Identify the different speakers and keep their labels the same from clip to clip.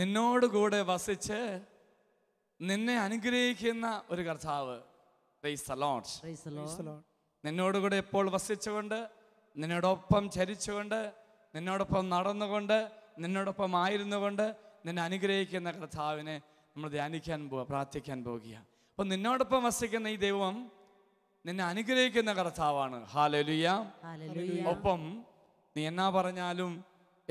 Speaker 1: നിന്നോടുകൂടെ വസിച്ച് നിന്നെ അനുഗ്രഹിക്കുന്ന ഒരു കർത്താവ് നിന്നോടുകൂടെ എപ്പോൾ വസിച്ചുകൊണ്ട് നിന്നോടൊപ്പം ചരിച്ചുകൊണ്ട് നിന്നോടൊപ്പം നടന്നുകൊണ്ട് നിന്നോടൊപ്പം ആയിരുന്നുകൊണ്ട് നിന്നെ അനുഗ്രഹിക്കുന്ന കർത്താവിനെ നമ്മൾ ധ്യാനിക്കാൻ പോവുക പ്രാർത്ഥിക്കാൻ പോകുക അപ്പൊ നിന്നോടൊപ്പം വസിക്കുന്ന ഈ ദൈവം നിന്നെ അനുഗ്രഹിക്കുന്ന കർത്താവാണ് ഹാലലുയ ഒപ്പം നീ എന്നാ പറഞ്ഞാലും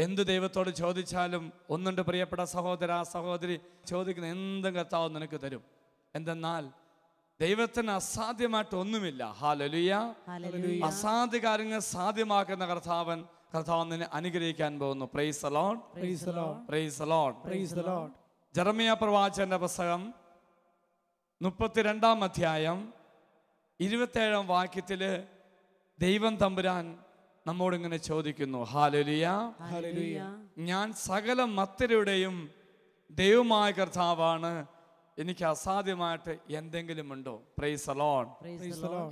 Speaker 1: എന്ത് ദൈവത്തോട് ചോദിച്ചാലും ഒന്നുണ്ട് പ്രിയപ്പെട്ട സഹോദര സഹോദരി ചോദിക്കുന്ന എന്തും കർത്താവ് നിനക്ക് തരും എന്തെന്നാൽ ദൈവത്തിന് അസാധ്യമായിട്ട് ഒന്നുമില്ല ഹാലലുയ അസാധ്യ കാര്യങ്ങൾ സാധ്യമാക്കുന്ന കർത്താവൻ കർത്താവ് നിന്നെ അനുഗ്രഹിക്കാൻ പോകുന്നു praise alone praise alone Jeremiah പ്രവാചന്റെ പുസ്തകം മുപ്പത്തിരണ്ടാം അധ്യായം ഇരുപത്തേഴാം വാക്യത്തില് ദൈവം തമ്പുരാൻ നമ്മോടിങ്ങനെ ചോദിക്കുന്നു ഹാലലിയ ഞാൻ സകല മത്തരുടെയും ദൈവമായ കർത്താവാണ് എനിക്ക് അസാധ്യമായിട്ട് എന്തെങ്കിലും ഉണ്ടോ പ്രൈസ് അലോൺ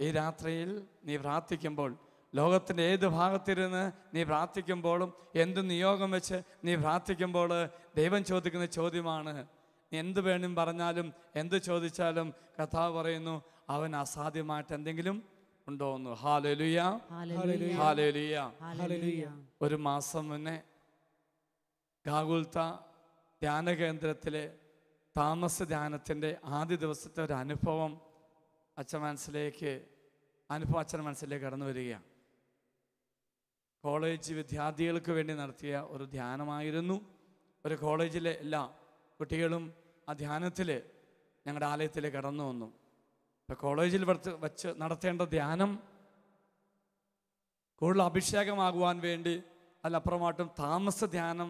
Speaker 1: ഈ രാത്രിയിൽ നീ പ്രാർത്ഥിക്കുമ്പോൾ ലോകത്തിൻ്റെ ഏത് ഭാഗത്തിരുന്ന് നീ പ്രാർത്ഥിക്കുമ്പോഴും എന്ത് നിയോഗം വെച്ച് നീ പ്രാർത്ഥിക്കുമ്പോൾ ദൈവം ചോദിക്കുന്ന ചോദ്യമാണ് നീ എന്ത് വേണം പറഞ്ഞാലും എന്ത് ചോദിച്ചാലും കഥാവ് പറയുന്നു അവൻ അസാധ്യമായിട്ട് എന്തെങ്കിലും ഉണ്ടോന്ന് ഹാലലുയ ഹാലലുയ ഒരു മാസം മുന്നേ ഗാഗുൽത്ത ധ്യാന കേന്ദ്രത്തിലെ താമസ ധ്യാനത്തിൻ്റെ ആദ്യ ദിവസത്തെ ഒരു അനുഭവം അച്ഛൻ മനസ്സിലേക്ക് അനുഭവം അച്ഛൻ മനസ്സിലേക്ക് കടന്നു വരികയാണ് കോളേജ് വിദ്യാർത്ഥികൾക്ക് വേണ്ടി നടത്തിയ ഒരു ധ്യാനമായിരുന്നു ഒരു കോളേജിലെ എല്ലാ കുട്ടികളും ആ ധ്യാനത്തിൽ ഞങ്ങളുടെ ആലയത്തിൽ കടന്നു വന്നു ഇപ്പം കോളേജിൽ വച്ച് നടത്തേണ്ട ധ്യാനം കൂടുതൽ അഭിഷേകമാകുവാൻ വേണ്ടി അതിലപ്പുറമായിട്ടും താമസ ധ്യാനം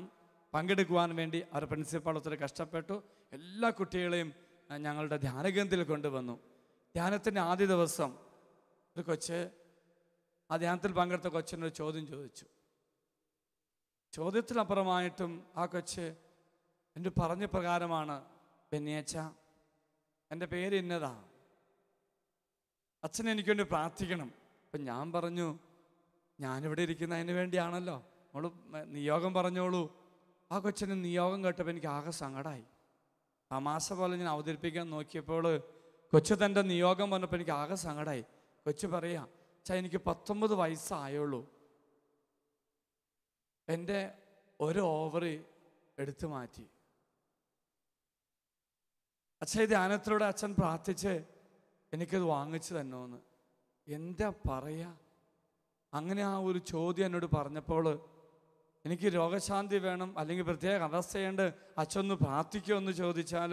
Speaker 1: പങ്കെടുക്കുവാൻ വേണ്ടി അവർ പ്രിൻസിപ്പാൾ ഒത്തിരി കഷ്ടപ്പെട്ടു എല്ലാ കുട്ടികളെയും ഞങ്ങളുടെ ധ്യാനകേന്ദ്രത്തിൽ കൊണ്ടുവന്നു ധ്യാനത്തിൻ്റെ ആദ്യ ദിവസം ഒരു കൊച്ച് ആ ധ്യാനത്തിൽ പങ്കെടുത്ത കൊച്ചിനൊരു ചോദ്യം ചോദിച്ചു ചോദ്യത്തിനപ്പുറമായിട്ടും ആ കൊച്ച് എൻ്റെ പറഞ്ഞ പ്രകാരമാണ് ബെന്നിയച്ച എൻ്റെ പേര് ഇന്നതാണ് അച്ഛൻ എനിക്ക് വേണ്ടി പ്രാർത്ഥിക്കണം അപ്പം ഞാൻ പറഞ്ഞു ഞാനിവിടെ ഇരിക്കുന്നതിന് വേണ്ടിയാണല്ലോ നമ്മൾ നിയോഗം പറഞ്ഞോളൂ ആ കൊച്ചന് നിയോഗം കേട്ടപ്പോൾ എനിക്ക് ആകെ സങ്കടമായി തമാശ പോലെ ഞാൻ അവതരിപ്പിക്കാൻ നോക്കിയപ്പോൾ കൊച്ചു തൻ്റെ നിയോഗം പറഞ്ഞപ്പോൾ എനിക്ക് ആകെ സങ്കടമായി കൊച്ചു പറയാം ചാ എനിക്ക് പത്തൊമ്പത് വയസ്സായുള്ളൂ എൻ്റെ ഒരു ഓവർ എടുത്തു മാറ്റി അച്ഛൻ ധ്യാനത്തിലൂടെ അച്ഛൻ പ്രാർത്ഥിച്ച് എനിക്കത് വാങ്ങിച്ചു തന്നോന്ന് എന്താ പറയുക അങ്ങനെ ആ ഒരു ചോദ്യം എന്നോട് പറഞ്ഞപ്പോൾ എനിക്ക് രോഗശാന്തി വേണം അല്ലെങ്കിൽ പ്രത്യേക അവസ്ഥയുണ്ട് അച്ഛനൊന്ന് പ്രാർത്ഥിക്കുമോ എന്ന് ചോദിച്ചാൽ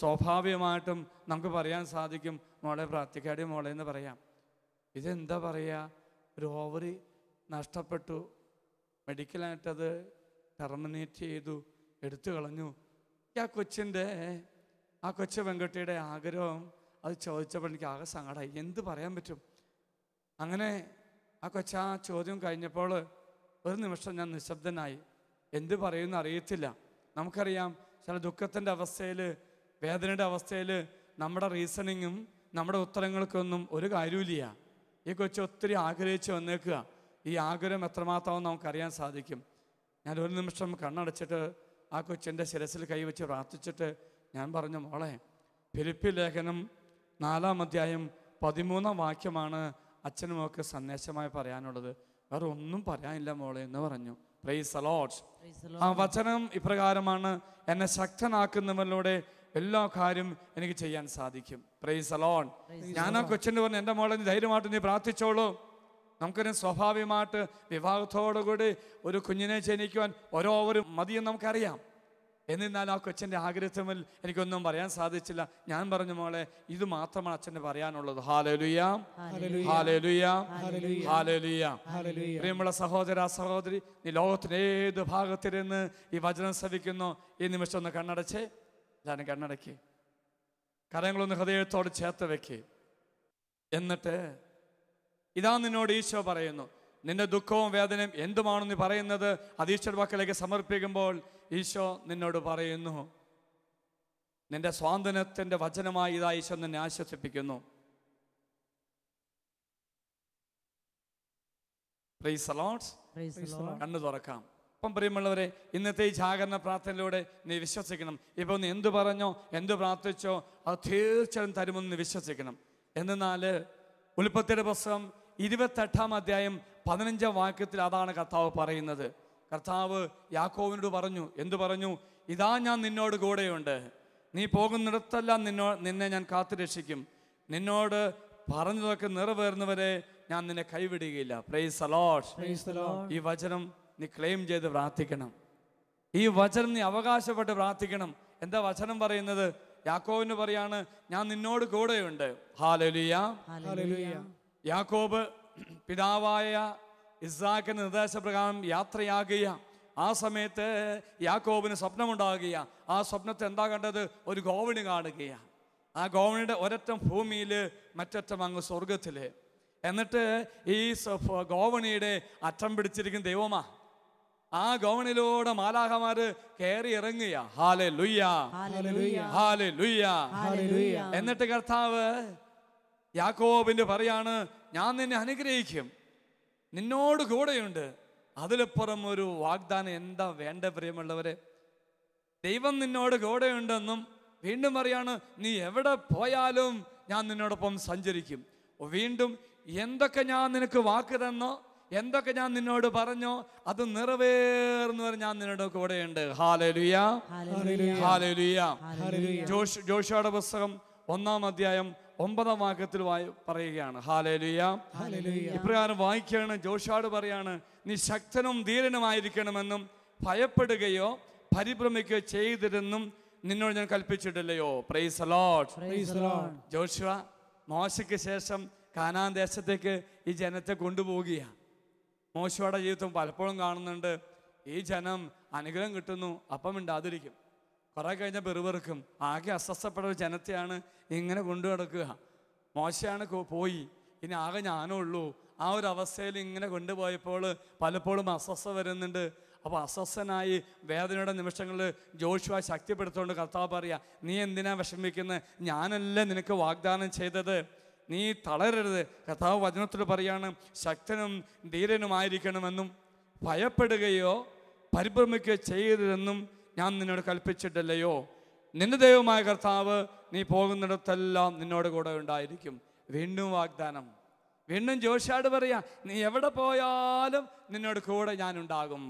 Speaker 1: സ്വാഭാവികമായിട്ടും നമുക്ക് പറയാൻ സാധിക്കും മോളെ പ്രാർത്ഥിക്കാടി മോളെ എന്ന് പറയാം ഇതെന്താ പറയുക ഒരു ഓവറി നഷ്ടപ്പെട്ടു മെഡിക്കലായിട്ടത് ടെർമിനേറ്റ് ചെയ്തു എടുത്തു കളഞ്ഞു ആ കൊച്ചിൻ്റെ ആ കൊച്ചു പെൺകുട്ടിയുടെ ആഗ്രഹം അത് ചോദിച്ചപ്പോൾ എനിക്ക് ആകെ സങ്കടമായി എന്ത് പറയാൻ പറ്റും അങ്ങനെ ആ കൊച്ച ആ ചോദ്യം കഴിഞ്ഞപ്പോൾ ഒരു നിമിഷം ഞാൻ നിശബ്ദനായി എന്ത് പറയുമെന്ന് അറിയത്തില്ല നമുക്കറിയാം ചില ദുഃഖത്തിൻ്റെ അവസ്ഥയിൽ വേദനയുടെ അവസ്ഥയിൽ നമ്മുടെ റീസണിങ്ങും നമ്മുടെ ഉത്തരങ്ങൾക്കൊന്നും ഒരു കാര്യമില്ല ഈ കൊച്ചു ഒത്തിരി ആഗ്രഹിച്ച് വന്നേക്കുക ഈ ആഗ്രഹം എത്രമാത്രമാവും നമുക്കറിയാൻ സാധിക്കും ഞാൻ ഒരു നിമിഷം കണ്ണടച്ചിട്ട് ആ കൊച്ചിൻ്റെ ശിരസിൽ കൈവച്ച് പ്രാർത്ഥിച്ചിട്ട് ഞാൻ പറഞ്ഞു മോളെ ഫിലിപ്പി ലേഖനം നാലാം അധ്യായം പതിമൂന്നാം വാക്യമാണ് അച്ഛനും ഒക്കെ സന്ദേശമായി പറയാനുള്ളത് വേറെ ഒന്നും പറയാനില്ല മോളെ എന്ന് പറഞ്ഞു പ്രൈസ് അലോട്ട് ആ വചനം ഇപ്രകാരമാണ് എന്നെ ശക്തനാക്കുന്നവരിലൂടെ എല്ലാ കാര്യം എനിക്ക് ചെയ്യാൻ സാധിക്കും പ്രൈസ് അലോട്ട് ഞാൻ ആ പറഞ്ഞു എൻ്റെ മോളെ ധൈര്യമായിട്ട് നീ പ്രാർത്ഥിച്ചോളൂ നമുക്കൊരു സ്വാഭാവികമായിട്ട് വിവാഹത്തോടുകൂടി ഒരു കുഞ്ഞിനെ ജനിക്കുവാൻ ഓരോ മതിയെന്ന് നമുക്കറിയാം എന്നിരുന്നാലും ആ കൊച്ചൻ്റെ ആഗ്രഹത്തിൽ എനിക്കൊന്നും പറയാൻ സാധിച്ചില്ല ഞാൻ പറഞ്ഞു മോളെ ഇത് മാത്രമാണ് അച്ഛൻ്റെ പറയാനുള്ളത് ഹാലലുയാം ഹാലലുയാം ഹാലലുയാം പ്രിയമുള്ള സഹോദര സഹോദരി നീ ലോകത്തിൻ്റെ ഏത് ഭാഗത്തിരുന്ന് ഈ വചനം ശ്രവിക്കുന്നു ഈ നിമിഷം ഒന്ന് കണ്ണടച്ചേ ഞാൻ കണ്ണടക്കി കരങ്ങളൊന്ന് ഹൃദയത്തോട് ചേർത്ത് വെക്കി എന്നിട്ട് ഇതാ നിന്നോട് ഈശോ പറയുന്നു നിന്റെ ദുഃഖവും വേദനയും എന്തുമാണെന്ന് പറയുന്നത് അത് ഈശ്വര വാക്കിലേക്ക് സമർപ്പിക്കുമ്പോൾ ഈശോ നിന്നോട് പറയുന്നു നിന്റെ സ്വാതന്ത്ര്യത്തിൻ്റെ വചനമായി ഇതാ ഈശോ നിന്നെ ആശ്വസിപ്പിക്കുന്നു കണ്ണു തുറക്കാം ഇപ്പം പ്രിയമുള്ളവരെ ഇന്നത്തെ ഈ ജാഗരണ പ്രാർത്ഥനയിലൂടെ നീ വിശ്വസിക്കണം ഇപ്പം നീ എന്തു പറഞ്ഞോ എന്തു പ്രാർത്ഥിച്ചോ അത് തീർച്ചയായും തരുമെന്ന് വിശ്വസിക്കണം എന്നാൽ ഉൽപ്പത്തിയുടെ പുസ്തകം ഇരുപത്തെട്ടാം അധ്യായം പതിനഞ്ചാം വാക്യത്തിൽ അതാണ് കർത്താവ് പറയുന്നത് കർത്താവ് യാക്കോവിനോട് പറഞ്ഞു എന്തു പറഞ്ഞു ഇതാ ഞാൻ നിന്നോട് കൂടെയുണ്ട് നീ പോകുന്നിടത്തെല്ലാം നിന്നോ നിന്നെ ഞാൻ കാത്തു രക്ഷിക്കും നിന്നോട് പറഞ്ഞതൊക്കെ നിറവേറുന്നവരെ ഞാൻ നിന്നെ കൈവിടുകയില്ല പ്രൈസ് അലോട്ട് ഈ വചനം നീ ക്ലെയിം ചെയ്ത് പ്രാർത്ഥിക്കണം ഈ വചനം നീ അവകാശപ്പെട്ട് പ്രാർത്ഥിക്കണം എന്താ വചനം പറയുന്നത് യാക്കോവിന് പറയാണ് ഞാൻ നിന്നോട് കൂടെയുണ്ട് ഹാലലുയ യാക്കോബ് പിതാവായ ഇസാക്കിന് നിർദ്ദേശപ്രകാരം യാത്രയാകുക ആ സമയത്ത് യാക്കോബിന് സ്വപ്നമുണ്ടാകുക ആ സ്വപ്നത്തെ എന്താ കണ്ടത് ഒരു ഗോവണി കാണുകയാണ് ആ ഗോവണിയുടെ ഒരറ്റം ഭൂമിയിൽ മറ്ററ്റം അങ്ങ് സ്വർഗത്തിൽ എന്നിട്ട് ഈ ഗോവണിയുടെ അറ്റം പിടിച്ചിരിക്കുന്ന ദൈവമാ ആ ഗോവണിലൂടെ മാലാഹമാര് കയറി ഇറങ്ങുക ഹാലെ ലുയ്യ ഹാലെ ലുയ്യ എന്നിട്ട് കർത്താവ് യാക്കോബിന്റെ പറയാണ് ഞാൻ നിന്നെ അനുഗ്രഹിക്കും നിന്നോട് കൂടെയുണ്ട് അതിലപ്പുറം ഒരു വാഗ്ദാനം എന്താ വേണ്ട പ്രിയമുള്ളവരെ ദൈവം നിന്നോട് കൂടെയുണ്ടെന്നും വീണ്ടും അറിയാണ് നീ എവിടെ പോയാലും ഞാൻ നിന്നോടൊപ്പം സഞ്ചരിക്കും വീണ്ടും എന്തൊക്കെ ഞാൻ നിനക്ക് വാക്ക് തന്നോ എന്തൊക്കെ ഞാൻ നിന്നോട് പറഞ്ഞോ അത് നിറവേർന്ന് പറഞ്ഞ് ഞാൻ നിന്നോട് കൂടെയുണ്ട് ഹാലലുയാ ഹാലലുയാ ജോഷ് ജോഷയുടെ പുസ്തകം ഒന്നാം അധ്യായം ഒമ്പതാം വാക്യത്തിൽ പറയുകയാണ് ഹാലേലുയ ഇപ്രകാരം വായിക്കുകയാണ് ജോഷാട് പറയാണ് നീ ശക്തനും ധീരനുമായിരിക്കണമെന്നും ഭയപ്പെടുകയോ പരിഭ്രമിക്കുകയോ ചെയ്തിരുന്നും നിന്നോട് ഞാൻ കൽപ്പിച്ചിട്ടില്ലയോ പ്രൈസ് അലോട്ട് ജോഷ മോശയ്ക്ക് ശേഷം കാനാൻ ദേശത്തേക്ക് ഈ ജനത്തെ കൊണ്ടുപോവുകയാണ് മോശയുടെ ജീവിതം പലപ്പോഴും കാണുന്നുണ്ട് ഈ ജനം അനുഗ്രഹം കിട്ടുന്നു അപ്പം ഉണ്ടാതിരിക്കും പറയാൻ കഴിഞ്ഞാൽ ബെറുവെറുക്കും ആകെ അസ്വസ്ഥപ്പെട്ട ഒരു ജനത്തെയാണ് ഇങ്ങനെ കൊണ്ടു നടക്കുക മോശയാണ് പോയി ഇനി ആകെ ഞാനേ ഉള്ളൂ ആ ഒരു അവസ്ഥയിൽ ഇങ്ങനെ കൊണ്ടുപോയപ്പോൾ പലപ്പോഴും അസ്വസ്ഥ വരുന്നുണ്ട് അപ്പോൾ അസ്വസ്ഥനായി വേദനയുടെ നിമിഷങ്ങളിൽ ജോഷുവ ശക്തിപ്പെടുത്തുകൊണ്ട് കർത്താവ് പറയുക നീ എന്തിനാ വിഷമിക്കുന്നത് ഞാനല്ലേ നിനക്ക് വാഗ്ദാനം ചെയ്തത് നീ തളരരുത് കർത്താവ് വചനത്തിൽ പറയാണ് ശക്തനും ധീരനുമായിരിക്കണമെന്നും ഭയപ്പെടുകയോ പരിഭ്രമിക്കുകയോ ചെയ്യരുതെന്നും ഞാൻ നിന്നോട് കൽപ്പിച്ചിട്ടില്ലയോ നിന്റെ ദൈവമായ കർത്താവ് നീ പോകുന്നിടത്തെല്ലാം നിന്നോട് കൂടെ ഉണ്ടായിരിക്കും വീണ്ടും വാഗ്ദാനം വീണ്ടും ജോഷാട് പറയാ നീ എവിടെ പോയാലും നിന്നോട് കൂടെ ഞാൻ ഉണ്ടാകും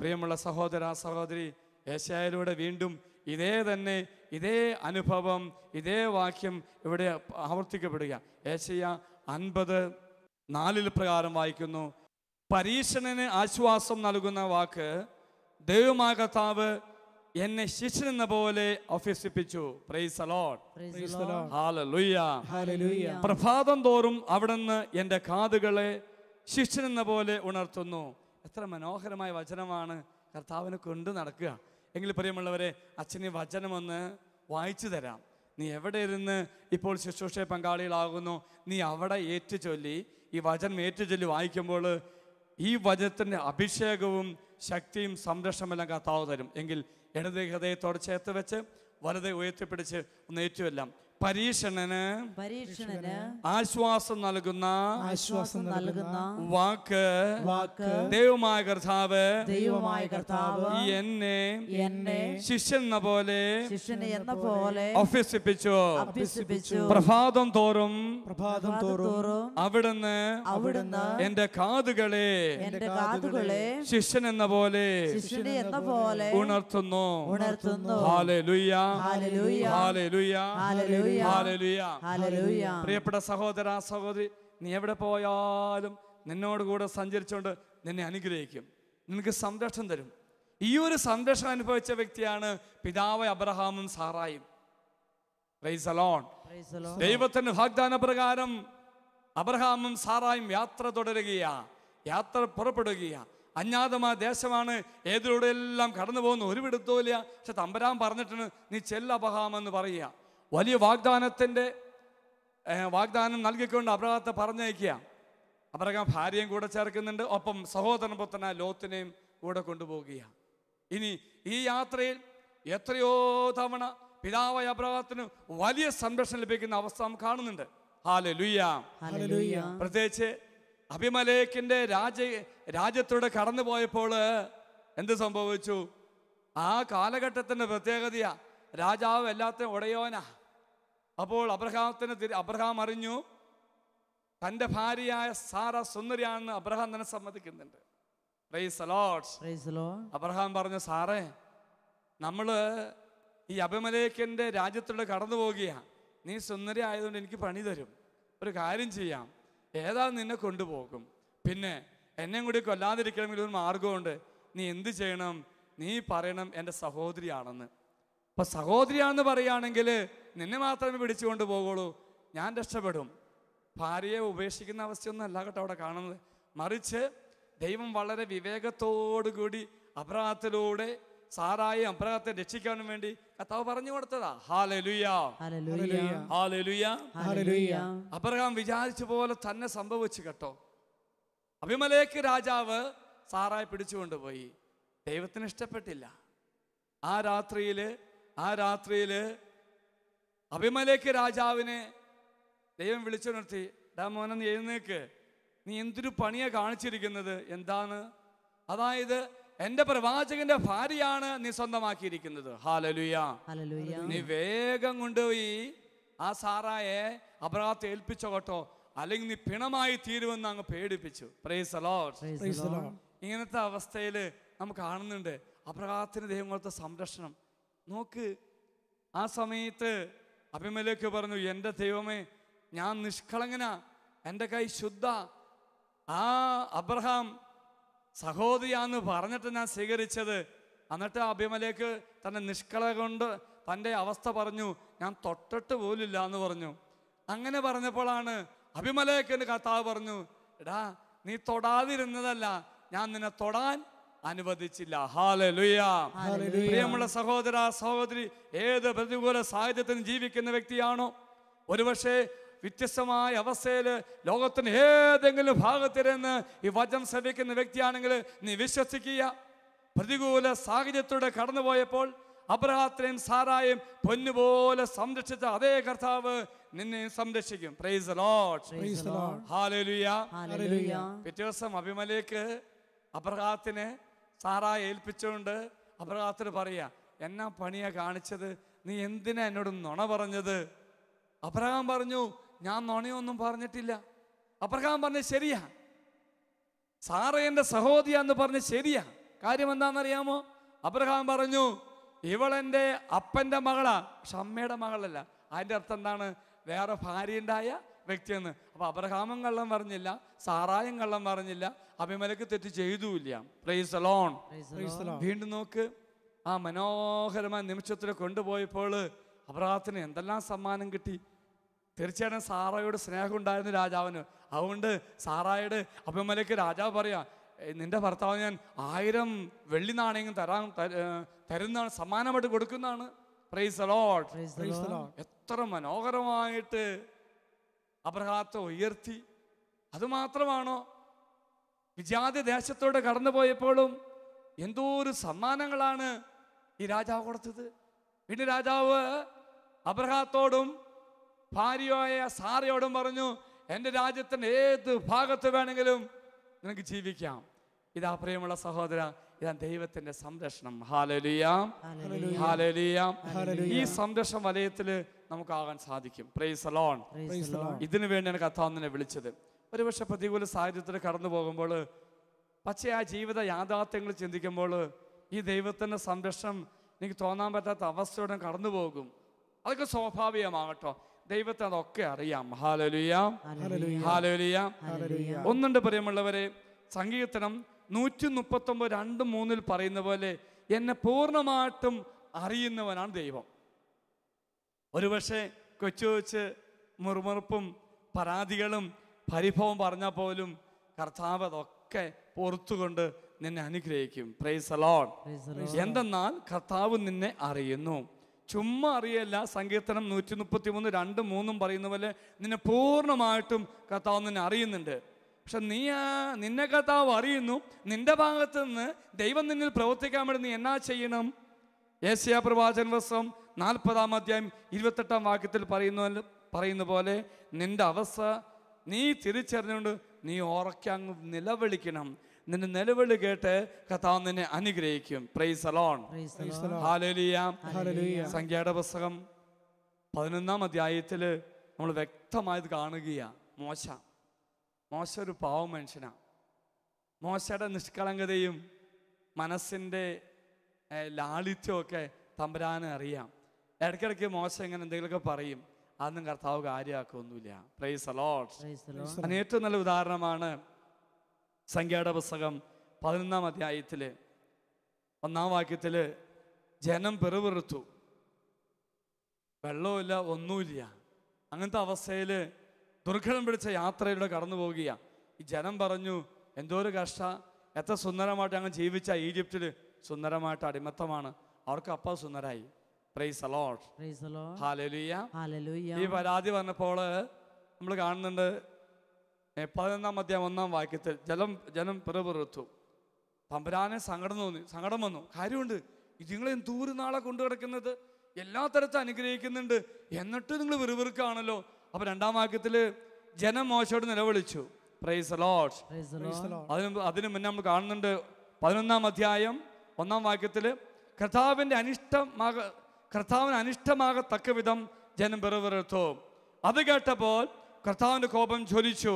Speaker 1: പ്രിയമുള്ള സഹോദര സഹോദരി ഏശായലൂടെ വീണ്ടും ഇതേ തന്നെ ഇതേ അനുഭവം ഇതേ വാക്യം ഇവിടെ ആവർത്തിക്കപ്പെടുക ഏശയ അൻപത് നാലിൽ പ്രകാരം വായിക്കുന്നു പരീക്ഷണന് ആശ്വാസം നൽകുന്ന വാക്ക് ദൈവമാകത്താവ് എന്നെ ശിശുനെന്ന പോലെ അഭ്യസിപ്പിച്ചു പ്രഭാതം തോറും അവിടുന്ന് എൻ്റെ കാതുകളെ ശിശുനെന്ന പോലെ ഉണർത്തുന്നു എത്ര മനോഹരമായ വചനമാണ് കർത്താവിനെ കൊണ്ട് നടക്കുക എങ്കിൽ പ്രിയമുള്ളവരെ അച്ഛന് വചനമൊന്ന് വായിച്ചു തരാം നീ എവിടെ ഇരുന്ന് ഇപ്പോൾ ശുശ്രൂഷ പങ്കാളികളാകുന്നു നീ അവിടെ ഏറ്റുചൊല്ലി ഈ വചനം ഏറ്റുചൊല്ലി വായിക്കുമ്പോൾ ഈ വചനത്തിൻ്റെ അഭിഷേകവും ശക്തിയും സംരക്ഷണമെല്ലാം കർത്താവ് തരും എങ്കിൽ ഇടത് ഹൃദയത്തോട് ചേർത്ത് വെച്ച് വലത് ഉയർത്തിപ്പിടിച്ച് ഒന്ന് ഏറ്റുമെല്ലാം പരീക്ഷണന് പരീക്ഷണന് ആശ്വാസം നൽകുന്ന ആശ്വാസം നൽകുന്ന വാക്ക് വാക്ക് ദൈവമായ കർത്താവ് ദൈവമായ കർത്താവ് എന്നെ എന്നെ ശിഷ്യനെന്ന പോലെ എന്ന പോലെ അഭ്യസിപ്പിച്ചു അഭ്യസിപ്പിച്ചു പ്രഭാതം തോറും പ്രഭാതം തോറും അവിടുന്ന് അവിടുന്ന് എന്റെ കാതുകളെ എന്റെ കാതുകളെ ശിഷ്യൻ എന്ന പോലെ ശിഷ്യനെ എന്ന പോലെ ഉണർത്തുന്നു ഉണർത്തുന്നു ഹാലേ ലുയ്യ ഹാലേ ലുയ്യ പ്രിയപ്പെട്ട സഹോദര സഹോദരി നീ എവിടെ പോയാലും നിന്നോട് കൂടെ സഞ്ചരിച്ചുകൊണ്ട് നിന്നെ അനുഗ്രഹിക്കും നിനക്ക് സംരക്ഷണം തരും ഈ ഒരു സന്തോഷം അനുഭവിച്ച വ്യക്തിയാണ് പിതാവ് അബ്രഹാമും സാറായും ദൈവത്തിന് വാഗ്ദാന പ്രകാരം അബ്രഹാമും സാറായും യാത്ര തുടരുകയാ യാത്ര പുറപ്പെടുകയാ അജ്ഞാതമായ ദേശമാണ് ഏതിലൂടെ എല്ലാം കടന്നു പോകുന്ന ഒരു വിടുത്തോല്ല പക്ഷെ തമ്പരാൻ പറഞ്ഞിട്ടുണ്ട് നീ ചെല്ലബഹാമെന്ന് പറയുക വലിയ വാഗ്ദാനത്തിൻ്റെ വാഗ്ദാനം നൽകിക്കൊണ്ട് അബ്രഹാത്തെ പറഞ്ഞയക്കുക അബ്രഹാം ഭാര്യയും കൂടെ ചേർക്കുന്നുണ്ട് ഒപ്പം സഹോദരൻ പുത്രനായ ലോത്തിനെയും കൂടെ കൊണ്ടുപോകുകയാണ് ഇനി ഈ യാത്രയിൽ എത്രയോ തവണ പിതാവായ അബ്രഹാത്തിന് വലിയ സംരക്ഷണം ലഭിക്കുന്ന അവസ്ഥ നാം കാണുന്നുണ്ട് ഹാല ലുയ്യ പ്രത്യേകിച്ച് അഭിമലേക്കിന്റെ രാജ രാജ്യത്തോടെ കടന്നു പോയപ്പോൾ എന്ത് സംഭവിച്ചു ആ കാലഘട്ടത്തിന്റെ പ്രത്യേകതയാണ് രാജാവ് എല്ലാത്തിനും ഉടയോനാ അപ്പോൾ അബ്രഹാമത്തിന് അബ്രഹാം അറിഞ്ഞു തൻ്റെ ഭാര്യയായ സാറ സുന്ദരിയാണെന്ന് അബ്രഹാം തന്നെ സമ്മതിക്കുന്നുണ്ട് അബ്രഹാം പറഞ്ഞു സാറേ നമ്മള് ഈ അഭിമലേഖന്റെ രാജ്യത്തിലൂടെ കടന്നു പോകുകയാണ് നീ സുന്ദരി ആയതുകൊണ്ട് എനിക്ക് പണി തരും ഒരു കാര്യം ചെയ്യാം ഏതാ നിന്നെ കൊണ്ടുപോകും പിന്നെ എന്നെ കൂടി കൊല്ലാതിരിക്കണമെങ്കിൽ ഒരു മാർഗമുണ്ട് നീ എന്ത് ചെയ്യണം നീ പറയണം എൻ്റെ സഹോദരിയാണെന്ന് അപ്പോൾ സഹോദരിയാണെന്ന് പറയുകയാണെങ്കിൽ നിന്നെ മാത്രമേ പിടിച്ചുകൊണ്ട് പോകുള്ളൂ ഞാൻ രക്ഷപ്പെടും ഭാര്യയെ ഉപേക്ഷിക്കുന്ന അല്ല കേട്ടോ അവിടെ കാണുന്നത് മറിച്ച് ദൈവം വളരെ കൂടി അപരാധത്തിലൂടെ സാറായി അബ്രഹത്തെ രക്ഷിക്കാൻ വേണ്ടി കർത്താവ് പറഞ്ഞു കൊടുത്തതാ അബ്രഹാം വിചാരിച്ച പോലെ തന്നെ സംഭവിച്ചു കേട്ടോ അഭിമലേക്ക് രാജാവ് സാറായി പിടിച്ചുകൊണ്ടുപോയി ദൈവത്തിന് ഇഷ്ടപ്പെട്ടില്ല ആ രാത്രിയിൽ ആ രാത്രിയിൽ അഭിമലേക്ക് രാജാവിനെ ദൈവം വിളിച്ചുണർത്തി ഡാ മോനെന്ന് എഴുന്നേക്ക് നീ എന്തൊരു പണിയാണ് കാണിച്ചിരിക്കുന്നത് എന്താണ് അതായത് എന്റെ പ്രവാചകന്റെ ഭാര്യയാണ് നീ സ്വന്തമാക്കിയിരിക്കുന്നത് ഹാലലുയ നീ വേഗം കൊണ്ടുപോയി ആ സാറായെ അപരാധത്തെ ഏൽപ്പിച്ചോ കേട്ടോ അല്ലെങ്കിൽ നീ പിണമായി തീരുമെന്ന് അങ്ങ് പേടിപ്പിച്ചു ഇങ്ങനത്തെ അവസ്ഥയിൽ നമുക്ക് കാണുന്നുണ്ട് അപരാധത്തിന് ദൈവങ്ങളത്തെ സംരക്ഷണം നോക്ക് ആ സമയത്ത് അഭിമലേക്ക് പറഞ്ഞു എൻ്റെ ദൈവമേ ഞാൻ നിഷ്കളങ്കന എൻ്റെ കൈ ശുദ്ധ ആ അബ്രഹാം സഹോദരിയാന്ന് പറഞ്ഞിട്ട് ഞാൻ സ്വീകരിച്ചത് എന്നിട്ട് അഭിമലേക്ക് തൻ്റെ നിഷ്കള കൊണ്ട് തൻ്റെ അവസ്ഥ പറഞ്ഞു ഞാൻ തൊട്ടിട്ട് പോലില്ല എന്ന് പറഞ്ഞു അങ്ങനെ പറഞ്ഞപ്പോഴാണ് അഭിമലേക്കിൻ്റെ കർത്താവ് പറഞ്ഞു എടാ നീ തൊടാതിരുന്നതല്ല ഞാൻ നിന്നെ തൊടാൻ അനുവദിച്ചില്ല പ്രിയമുള്ള സഹോദര സഹോദരി ഏത് പ്രതികൂല സാഹചര്യത്തിന് ജീവിക്കുന്ന വ്യക്തിയാണോ ഒരുപക്ഷെ വ്യത്യസ്തമായ അവസ്ഥയിൽ ലോകത്തിന് ഏതെങ്കിലും ഭാഗത്തിരുന്ന് ഈ വചം ശ്രമിക്കുന്ന വ്യക്തിയാണെങ്കിൽ നീ വിശ്വസിക്കുക പ്രതികൂല സാഹചര്യത്തോടെ കടന്നുപോയപ്പോൾ അപരാത്രയും സാറായും പൊന്നുപോലെ സംരക്ഷിച്ച അതേ കർത്താവ് നിന്നെ സംരക്ഷിക്കും പ്രൈസ് പിറ്റേ ദിവസം അഭിമലേക്ക് അബ്രഹാത്തിന് സാറായി ഏൽപ്പിച്ചുകൊണ്ട് അബ്രഹാത്തിന് പറയുക എന്നാ പണിയാ കാണിച്ചത് നീ എന്തിനാ എന്നോട് നുണ പറഞ്ഞത് അബ്രഹാം പറഞ്ഞു ഞാൻ നുണയൊന്നും പറഞ്ഞിട്ടില്ല അബ്രഹാം പറഞ്ഞ ശരിയാ സാറ എൻ്റെ സഹോദരിയാന്ന് പറഞ്ഞ ശരിയാ കാര്യം എന്താണെന്നറിയാമോ അബ്രഹാം പറഞ്ഞു ഇവളെൻ്റെ അപ്പൻ്റെ മകളാ പക്ഷെ അമ്മയുടെ മകളല്ല അതിൻ്റെ അർത്ഥം എന്താണ് വേറെ ഭാര്യ ഉണ്ടായ വ്യക്തിയെന്ന് അപ്പോൾ അബ്രഹാമും കള്ളം പറഞ്ഞില്ല സാറായും കള്ളം പറഞ്ഞില്ല അഭിമലക്ക് തെറ്റ് ചെയ്തുമില്ല പ്ലേസ് അലോൺ വീണ്ടും നോക്ക് ആ മനോഹരമായ നിമിഷത്തിൽ കൊണ്ടുപോയപ്പോൾ അബ്രഹാത്തിന് എന്തെല്ലാം സമ്മാനം കിട്ടി തീർച്ചയായിട്ടും സാറായോട് സ്നേഹം ഉണ്ടായിരുന്നു രാജാവിന് അതുകൊണ്ട് സാറായുടെ അഭിമലക്ക് രാജാവ് പറയാം നിന്റെ ഭർത്താവ് ഞാൻ ആയിരം വെള്ളി നാണയങ്ങൾ തരാൻ തരുന്നതാണ് സമ്മാനമായിട്ട് കൊടുക്കുന്നതാണ് പ്രൈസ് എത്ര മനോഹരമായിട്ട് അബ്രഹാത്തെ ഉയർത്തി അതുമാത്രമാണോ വിജാതി ദേശത്തോടെ കടന്നു പോയപ്പോഴും എന്തോ ഒരു സമ്മാനങ്ങളാണ് ഈ രാജാവ് കൊടുത്തത് പിന്നെ രാജാവ് അബ്രഹാത്തോടും ഭാര്യയായ സാറയോടും പറഞ്ഞു എൻ്റെ രാജ്യത്തിൻ്റെ ഏത് ഭാഗത്ത് വേണമെങ്കിലും നിനക്ക് ജീവിക്കാം ഇതാ പ്രിയമുള്ള സഹോദര ഇതാ ദൈവത്തിന്റെ സംരക്ഷണം ഹാലലിയാം ഹാലലിയാം ഈ സംരക്ഷണ വലയത്തില് നമുക്കാകാൻ സാധിക്കും പ്രൈസ് അലോൺ ഇതിനു വേണ്ടിയാണ് കഥാവിനെ വിളിച്ചത് ഒരുപക്ഷെ പ്രതികൂല സാഹചര്യത്തിൽ കടന്നു പോകുമ്പോൾ പക്ഷേ ആ ജീവിത യാഥാർത്ഥ്യങ്ങൾ ചിന്തിക്കുമ്പോൾ ഈ ദൈവത്തിൻ്റെ സംരക്ഷണം എനിക്ക് തോന്നാൻ പറ്റാത്ത അവസ്ഥയോടെ കടന്നു പോകും അതൊക്കെ സ്വാഭാവികമാകട്ടോ ദൈവത്തെ അതൊക്കെ അറിയാം ഹാലലുയാം ഹാലലുയാം ഒന്നുണ്ട് പ്രിയമുള്ളവരെ സംഗീതനം നൂറ്റി മുപ്പത്തൊമ്പത് രണ്ട് മൂന്നിൽ പറയുന്ന പോലെ എന്നെ പൂർണ്ണമായിട്ടും അറിയുന്നവനാണ് ദൈവം ഒരുപക്ഷെ കൊച്ചു കൊച്ച് മുറുമുറുപ്പും പരാതികളും പരിഭവം പറഞ്ഞാൽ പോലും കർത്താവ് അതൊക്കെ പുറത്തുകൊണ്ട് നിന്നെ അനുഗ്രഹിക്കും പ്രൈസ് അലോൺ എന്തെന്നാൽ കർത്താവ് നിന്നെ അറിയുന്നു ചുമ്മാ അറിയല്ല സങ്കീർത്തനം നൂറ്റി മുപ്പത്തി മൂന്ന് രണ്ടും മൂന്നും പറയുന്ന പോലെ നിന്നെ പൂർണ്ണമായിട്ടും കർത്താവ് നിന്നെ അറിയുന്നുണ്ട് പക്ഷെ നീ നിന്നെ കർത്താവ് അറിയുന്നു നിന്റെ ഭാഗത്തു നിന്ന് ദൈവം നിന്നിൽ പ്രവർത്തിക്കാൻ വേണ്ടി നീ എന്നാ ചെയ്യണം ഏഷ്യ പ്രവാചൻ വസ്ത്രം നാൽപ്പതാം അധ്യായം ഇരുപത്തെട്ടാം വാക്യത്തിൽ പറയുന്ന പറയുന്ന പോലെ നിന്റെ അവസ്ഥ നീ തിരിച്ചറിഞ്ഞുകൊണ്ട് നീ ഉറക്കങ്ങ് നിലവിളിക്കണം നിന്റെ നിലവിളി കേട്ട് കഥാവ് നിന്നെ അനുഗ്രഹിക്കും പ്രൈസ് അലോൺ സംഖ്യയുടെ പുസ്തകം പതിനൊന്നാം അധ്യായത്തിൽ നമ്മൾ വ്യക്തമായത് കാണുകയാണ് മോശം മോശ ഒരു പാവ മനുഷ്യനാണ് മോശയുടെ നിഷ്കളങ്കതയും മനസ്സിൻ്റെ ലാളിത്യമൊക്കെ തമ്പരാന് അറിയാം ഇടയ്ക്കിടയ്ക്ക് മോശം ഇങ്ങനെ എന്തെങ്കിലുമൊക്കെ പറയും അതൊന്നും കർത്താവ് കാര്യമാക്കൊന്നുമില്ല പ്രൈസ് അലോട്ട് അതിന് ഏറ്റവും നല്ല ഉദാഹരണമാണ് സംഖ്യയുടെ പുസ്തകം പതിനൊന്നാം അധ്യായത്തിൽ ഒന്നാം വാക്യത്തിൽ ജനം പെറുപെറുത്തു വെള്ളമില്ല ഒന്നുമില്ല അങ്ങനത്തെ അവസ്ഥയിൽ ദുർഘടം പിടിച്ച യാത്രയിലൂടെ കടന്നു പോകുകയാണ് ഈ ജനം പറഞ്ഞു എന്തോ ഒരു കഷ്ട എത്ര സുന്ദരമായിട്ട് അങ്ങ് ജീവിച്ച ഈജിപ്തിൽ സുന്ദരമായിട്ട് അടിമത്തമാണ് അവർക്ക് അപ്പ സുന്ദരായി ഈ പരാതി പറഞ്ഞപ്പോൾ നമ്മൾ കാണുന്നുണ്ട് പതിനൊന്നാം അധ്യായം ഒന്നാം വാക്യത്തിൽ ജലം ജനം പിറപിറുത്തു പമ്പരാനെ സങ്കടം തോന്നി സങ്കടം വന്നു കാര്യമുണ്ട് ഇതിങ്ങളെ ദൂരെ നാളെ കൊണ്ടു കിടക്കുന്നത് എല്ലാ തരത്തിൽ അനുഗ്രഹിക്കുന്നുണ്ട് എന്നിട്ട് നിങ്ങൾ വെറുവെറുക്കാണല്ലോ അപ്പൊ രണ്ടാം വാക്യത്തിൽ ജനം മോശയോട് നിലവിളിച്ചു പ്രൈസ് ലോഡ് അതിന് അതിനു മുന്നേ നമ്മൾ കാണുന്നുണ്ട് പതിനൊന്നാം അധ്യായം ഒന്നാം വാക്യത്തിൽ കർത്താവിന്റെ അനിഷ്ടമാക കർത്താവിന് അനിഷ്ടമാകത്തക്ക വിധം ജനം വെറുവെറുത്തു അത് കേട്ടപ്പോൾ കർത്താവിന്റെ കോപം ജ്വലിച്ചു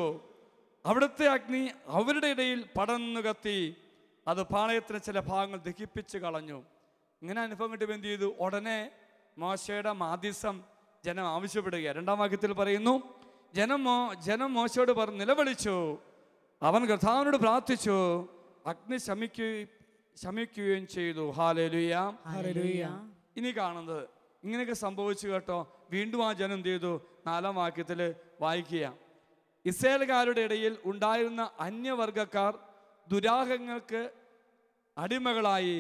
Speaker 1: അവിടുത്തെ അഗ്നി അവരുടെ ഇടയിൽ പടന്നു കത്തി അത് പാളയത്തിലെ ചില ഭാഗങ്ങൾ ദഹിപ്പിച്ച് കളഞ്ഞു ഇങ്ങനെ അനുഭവം കിട്ടിയപ്പോൾ എന്ത് ചെയ്തു ഉടനെ മോശയുടെ മാധ്യസം ജനം ആവശ്യപ്പെടുക രണ്ടാം വാക്യത്തിൽ പറയുന്നു ജനമോ ജനം മോശയോട് പറഞ്ഞ് നിലവിളിച്ചു അവൻ കർത്താവിനോട് പ്രാർത്ഥിച്ചു അഗ്നി ശമിക്കു ശമിക്കുകയും ചെയ്തു ഇനി കാണുന്നത് ഇങ്ങനെയൊക്കെ സംഭവിച്ചു കേട്ടോ വീണ്ടും ആ ജനം എന്ത് ചെയ്തു നാലാം വാക്യത്തിൽ വായിക്കുക ഇസ്രയേൽക്കാരുടെ ഇടയിൽ ഉണ്ടായിരുന്ന അന്യവർഗക്കാർ ദുരാഹങ്ങൾക്ക് അടിമകളായി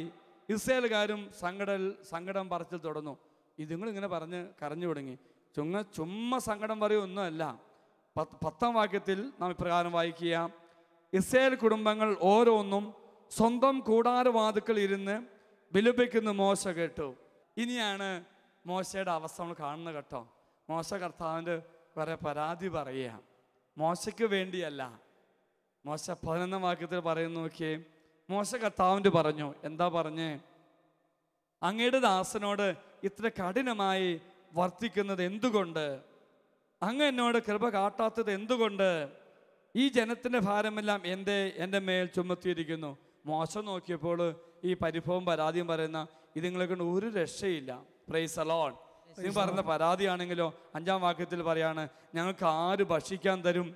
Speaker 1: ഇസ്രയേൽക്കാരും സങ്കടൽ സങ്കടം പറച്ചിൽ തുടർന്നു ഇതിങ്ങളിങ്ങനെ പറഞ്ഞ് കരഞ്ഞു തുടങ്ങി ചുങ്ങ ചുമ്മ സങ്കടം ഒന്നുമല്ല പത്ത് പത്താം വാക്യത്തിൽ നാം ഇപ്രകാരം വായിക്കുക ഇസ്രയേൽ കുടുംബങ്ങൾ ഓരോന്നും സ്വന്തം കൂടാരവാതുക്കൾ ഇരുന്ന് വിലപിക്കുന്ന മോശ കേട്ടു ഇനിയാണ് മോശയുടെ അവസ്ഥ നമ്മൾ കാണുന്ന കേട്ടോ മോശ കർത്താവിൻ്റെ കുറെ പരാതി പറയുക മോശയ്ക്ക് വേണ്ടിയല്ല മോശ പതിനൊന്നാം വാക്യത്തിൽ പറയുന്നു നോക്കിയേ മോശ കർത്താവിൻ്റെ പറഞ്ഞു എന്താ പറഞ്ഞേ അങ്ങയുടെ ദാസനോട് ഇത്ര കഠിനമായി വർത്തിക്കുന്നത് എന്തുകൊണ്ട് അങ്ങ് എന്നോട് കൃപ കാട്ടാത്തത് എന്തുകൊണ്ട് ഈ ജനത്തിൻ്റെ ഭാരമെല്ലാം എൻ്റെ എൻ്റെ മേൽ ചുമത്തിയിരിക്കുന്നു മോശം നോക്കിയപ്പോൾ ഈ പരിഭവം പരാതിയും പറയുന്ന ഇതുങ്ങളെ കൊണ്ട് ഒരു രക്ഷയില്ല പ്രൈസ് അലോൺ നിങ്ങൾ പറയുന്ന പരാതിയാണെങ്കിലോ അഞ്ചാം വാക്യത്തിൽ പറയാണ് ഞങ്ങൾക്ക് ആര് ഭക്ഷിക്കാൻ തരും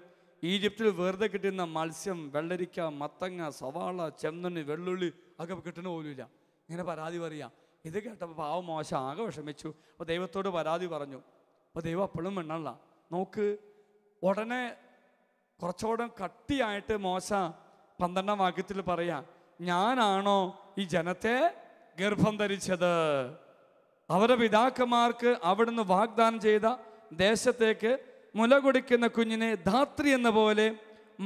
Speaker 1: ഈജിപ്തിൽ വെറുതെ കിട്ടുന്ന മത്സ്യം വെള്ളരിക്ക മത്തങ്ങ സവാള ചെന്നണ്ണി വെള്ളുള്ളി ഒക്കെ കിട്ടണ പോലുമില്ല ഇങ്ങനെ പരാതി പറയാം ഇത് കേട്ടപ്പോൾ പാവം മോശം ആകെ വിഷമിച്ചു അപ്പോൾ ദൈവത്തോട് പരാതി പറഞ്ഞു അപ്പോൾ ദൈവം അപ്പോഴും മിണ്ണല്ല നോക്ക് ഉടനെ കുറച്ചുകൂടെ കട്ടിയായിട്ട് മോശ പന്ത്രണ്ടാം വാക്യത്തിൽ പറയാം ഞാനാണോ ഈ ജനത്തെ ഗർഭം ധരിച്ചത് അവരുടെ പിതാക്കന്മാർക്ക് അവിടുന്ന് വാഗ്ദാനം ചെയ്ത ദേശത്തേക്ക് മുല കുടിക്കുന്ന കുഞ്ഞിനെ ധാത്രി എന്ന പോലെ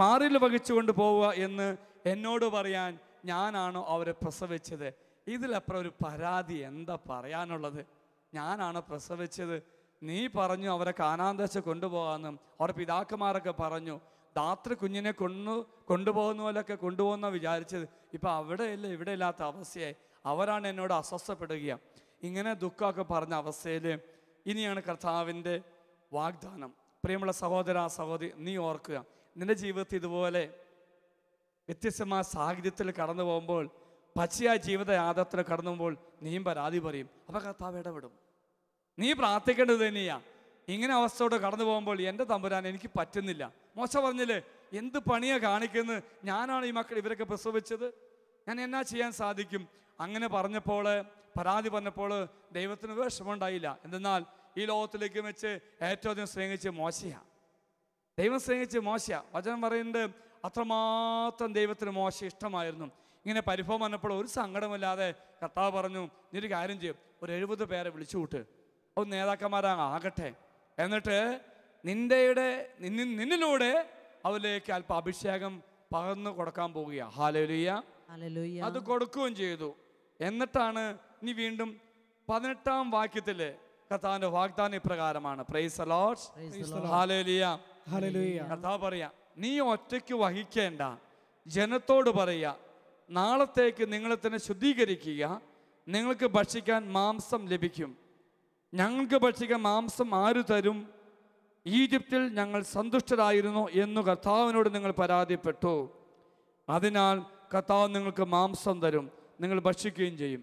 Speaker 1: മാറിൽ വഹിച്ചുകൊണ്ട് പോവുക എന്ന് എന്നോട് പറയാൻ ഞാനാണോ അവരെ പ്രസവിച്ചത് ഇതിലപ്പുറം ഒരു പരാതി എന്താ പറയാനുള്ളത് ഞാനാണ് പ്രസവിച്ചത് നീ പറഞ്ഞു അവരെ കാനാന്തശ കൊണ്ടുപോകാമെന്നും അവരുടെ പിതാക്കന്മാരൊക്കെ പറഞ്ഞു രാത്രി കുഞ്ഞിനെ കൊണ്ടു കൊണ്ടുപോകുന്ന പോലൊക്കെ കൊണ്ടുപോകുന്ന വിചാരിച്ചത് ഇപ്പം അവിടെയില്ല ഇവിടെ ഇല്ലാത്ത അവസ്ഥയായി അവരാണ് എന്നോട് അസ്വസ്ഥപ്പെടുക ഇങ്ങനെ ദുഃഖമൊക്കെ പറഞ്ഞ അവസ്ഥയിൽ ഇനിയാണ് കർത്താവിൻ്റെ വാഗ്ദാനം പ്രിയമുള്ള സഹോദര സഹോദരി നീ ഓർക്കുക നിന്റെ ജീവിതത്തിൽ ഇതുപോലെ വ്യത്യസ്തമായ സാഹചര്യത്തിൽ കടന്നു പോകുമ്പോൾ പച്ചയായ ജീവിത യാഥാർത്ഥ്യം കടന്നുമ്പോൾ നീയും പരാതി പറയും അപ്പം കർത്താവ് ഇടപെടും നീ പ്രാർത്ഥിക്കേണ്ടത് തന്നെയാ ഇങ്ങനെ അവസ്ഥയോടെ കടന്നു പോകുമ്പോൾ എൻ്റെ തമ്പുരാൻ എനിക്ക് പറ്റുന്നില്ല മോശം പറഞ്ഞില്ലേ എന്ത് പണിയാ കാണിക്കുന്നത് ഞാനാണ് ഈ മക്കൾ ഇവരൊക്കെ പ്രസവിച്ചത് ഞാൻ എന്നാ ചെയ്യാൻ സാധിക്കും അങ്ങനെ പറഞ്ഞപ്പോൾ പരാതി പറഞ്ഞപ്പോൾ ദൈവത്തിന് വിഷമമുണ്ടായില്ല എന്തെന്നാൽ ഈ ലോകത്തിലേക്ക് വെച്ച് ഏറ്റവും അധികം സ്നേഹിച്ച് മോശയാണ് ദൈവം സ്നേഹിച്ച് മോശ വചനം പറയുന്നത് അത്രമാത്രം ദൈവത്തിന് മോശ ഇഷ്ടമായിരുന്നു ഇങ്ങനെ പരിഭവം വന്നപ്പോൾ ഒരു സങ്കടമില്ലാതെ കർത്താവ് പറഞ്ഞു നീ ഒരു കാര്യം ചെയ്യും ഒരു എഴുപത് പേരെ വിളിച്ചു കൂട്ട് അത് നേതാക്കന്മാരാകട്ടെ എന്നിട്ട് നിന്റെയുടെ നിന്നിലൂടെ അവരിലേക്ക് അല്പ അഭിഷേകം പകർന്നു കൊടുക്കാൻ പോവുകയാണ് ഹാലലുയ്യ അത് കൊടുക്കുകയും ചെയ്തു എന്നിട്ടാണ് ഇനി വീണ്ടും പതിനെട്ടാം വാക്യത്തിൽ കർത്താവിന്റെ വാഗ്ദാന ഇപ്രകാരമാണ് കർത്താവ് പറയാ നീ ഒറ്റയ്ക്ക് വഹിക്കേണ്ട ജനത്തോട് പറയുക നാളത്തേക്ക് നിങ്ങളെ തന്നെ ശുദ്ധീകരിക്കുക നിങ്ങൾക്ക് ഭക്ഷിക്കാൻ മാംസം ലഭിക്കും ഞങ്ങൾക്ക് ഭക്ഷിക്കാൻ മാംസം ആര് തരും ഈജിപ്തിൽ ഞങ്ങൾ സന്തുഷ്ടരായിരുന്നു എന്ന് കർത്താവിനോട് നിങ്ങൾ പരാതിപ്പെട്ടു അതിനാൽ കർത്താവ് നിങ്ങൾക്ക് മാംസം തരും നിങ്ങൾ ഭക്ഷിക്കുകയും ചെയ്യും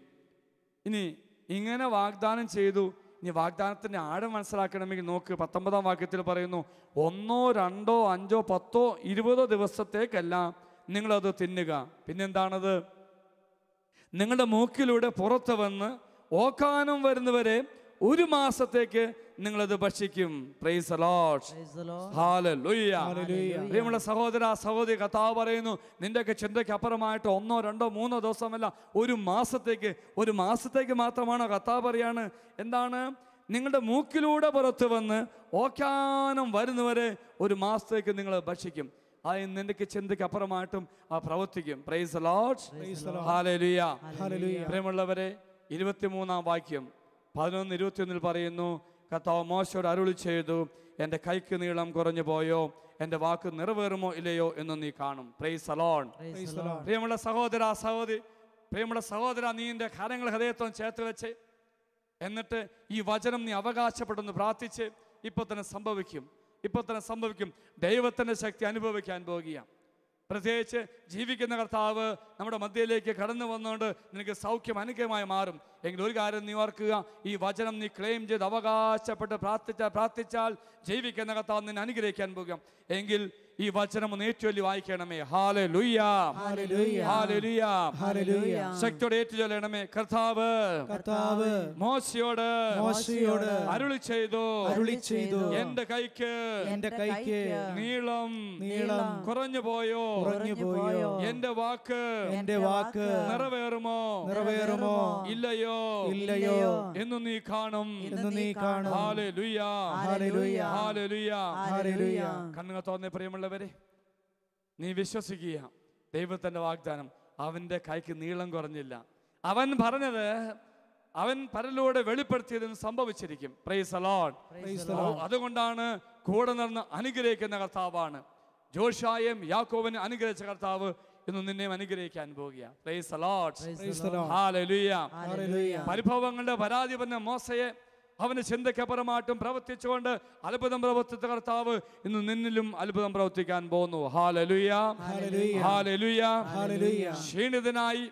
Speaker 1: ഇനി ഇങ്ങനെ വാഗ്ദാനം ചെയ്തു ഇനി വാഗ്ദാനത്തിൻ്റെ ആഴം മനസ്സിലാക്കണമെങ്കിൽ നോക്ക് പത്തൊമ്പതാം വാക്യത്തിൽ പറയുന്നു ഒന്നോ രണ്ടോ അഞ്ചോ പത്തോ ഇരുപതോ ദിവസത്തേക്കല്ല നിങ്ങളത് തിന്നുക പിന്നെന്താണത് നിങ്ങളുടെ മൂക്കിലൂടെ പുറത്ത് വന്ന് ഓക്കാനം വരുന്നവരെ ഒരു മാസത്തേക്ക് നിങ്ങളത് ഭക്ഷിക്കും പ്രിയമുള്ള സഹോദര സഹോദരി കഥാവ് പറയുന്നു നിന്റെയൊക്കെ ചിന്തയ്ക്ക് അപ്പുറമായിട്ട് ഒന്നോ രണ്ടോ മൂന്നോ ദിവസമല്ല ഒരു മാസത്തേക്ക് ഒരു മാസത്തേക്ക് മാത്രമാണ് കഥാവ് പറയാണ് എന്താണ് നിങ്ങളുടെ മൂക്കിലൂടെ പുറത്ത് വന്ന് ഓക്കാനം വരുന്നവരെ ഒരു മാസത്തേക്ക് നിങ്ങൾ ഭക്ഷിക്കും ആ നിന്ദയ്ക്ക് ചിന്തയ്ക്ക് അപ്പുറമായിട്ടും ആ പ്രവർത്തിക്കും പ്രൈസ് പ്രിയമുള്ളവരെ ഇരുപത്തിമൂന്നാം വാക്യം പതിനൊന്ന് ഇരുപത്തിയൊന്നിൽ പറയുന്നു കത്താവ് മോശയോട് അരുളി ചെയ്തു എൻ്റെ കൈക്ക് നീളം കുറഞ്ഞു പോയോ എൻ്റെ വാക്ക് നിറവേറുമോ ഇല്ലയോ എന്ന് നീ കാണും പ്രൈസ് അലോൺ പ്രിയമുള്ള സഹോദര സഹോദരി പ്രിയമുള്ള സഹോദര നീ എൻ്റെ ഹരങ്ങൾ ഹൃദയത്വം ചേർത്ത് വെച്ച് എന്നിട്ട് ഈ വചനം നീ അവകാശപ്പെടുന്നു പ്രാർത്ഥിച്ച് ഇപ്പോൾ തന്നെ സംഭവിക്കും ഇപ്പോൾ തന്നെ സംഭവിക്കും ദൈവത്തിൻ്റെ ശക്തി അനുഭവിക്കാൻ പോകുക പ്രത്യേകിച്ച് ജീവിക്കുന്ന കർത്താവ് നമ്മുടെ മധ്യയിലേക്ക് കടന്നു വന്നുകൊണ്ട് നിനക്ക് സൗഖ്യം അനുഗ്രഹമായി മാറും എങ്കിലും ഒരു കാര്യം നീ ഓർക്കുക ഈ വചനം നീ ക്ലെയിം ചെയ്ത് അവകാശപ്പെട്ട് പ്രാർത്ഥിച്ചാൽ പ്രാർത്ഥിച്ചാൽ ജീവിക്കുന്ന കർത്താവ് നിന്നെ അനുഗ്രഹിക്കാൻ പോകുക എങ്കിൽ ഈ വചനം ഒന്ന് ഏറ്റുചൊല്ലി വായിക്കണമേ ഹാലെ ലുയ്യ ഹാലെ ലുയ്യ ശക്തിയോടെ ഏറ്റുചൊല്ലണമേ കർത്താവ് കർത്താവ് മോശയോട് മോശയോട് അരുളി ചെയ്തു അരുളി ചെയ്തു എന്റെ കൈക്ക് എന്റെ കൈക്ക് നീളം നീളം കുറഞ്ഞു പോയോ കുറഞ്ഞു പോയോ എന്റെ വാക്ക് എന്റെ വാക്ക് നിറവേറുമോ നിറവേറുമോ ഇല്ലയോ ഇല്ലയോ എന്നു നീ കാണും എന്നു നീ കാണും ഹാലേ ലുയ്യ ഹാലേ ലുയ്യ ഹാലേ ലുയ്യ ഹാലേ ലുയ്യ കണ്ണുകൾ തോന്നിയ പ്രിയമുള്ള പ്രിയമുള്ളവരെ നീ വിശ്വസിക്കുക ദൈവത്തിൻ്റെ വാഗ്ദാനം അവൻ്റെ കൈക്ക് നീളം കുറഞ്ഞില്ല അവൻ പറഞ്ഞത് അവൻ പരലൂടെ വെളിപ്പെടുത്തിയതിന് സംഭവിച്ചിരിക്കും പ്രൈസ് അലോഡ് അതുകൊണ്ടാണ് കൂടെ നടന്ന് അനുഗ്രഹിക്കുന്ന കർത്താവാണ് ജോഷായം യാക്കോവനെ അനുഗ്രഹിച്ച കർത്താവ് ഇന്ന് നിന്നെയും അനുഗ്രഹിക്കാൻ പോവുകയാണ് പരിഭവങ്ങളുടെ പറഞ്ഞ മോശയെ അവന് ചിന്തയ്ക്കപ്പുറമായിട്ടും പ്രവർത്തിച്ചുകൊണ്ട് അത്ഭുതം പ്രവർത്തിച്ച കർത്താവ് ഇന്ന് നിന്നിലും അത്ഭുതം പ്രവർത്തിക്കാൻ പോകുന്നു ക്ഷീണിതനായി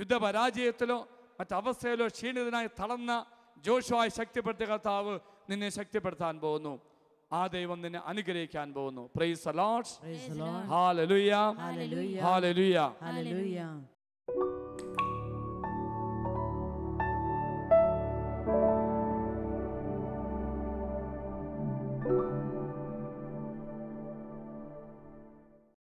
Speaker 1: യുദ്ധപരാജയത്തിലോ മറ്റവസ്ഥയിലോ ക്ഷീണിതനായി തളർന്ന ജോഷുവായി ശക്തിപ്പെടുത്തിയ കർത്താവ് നിന്നെ ശക്തിപ്പെടുത്താൻ പോകുന്നു ആ ദൈവം നിന്നെ അനുഗ്രഹിക്കാൻ പോകുന്നു പ്രൈസ് ഹാലലുയ ഹാലലുയ ഹാലലുയ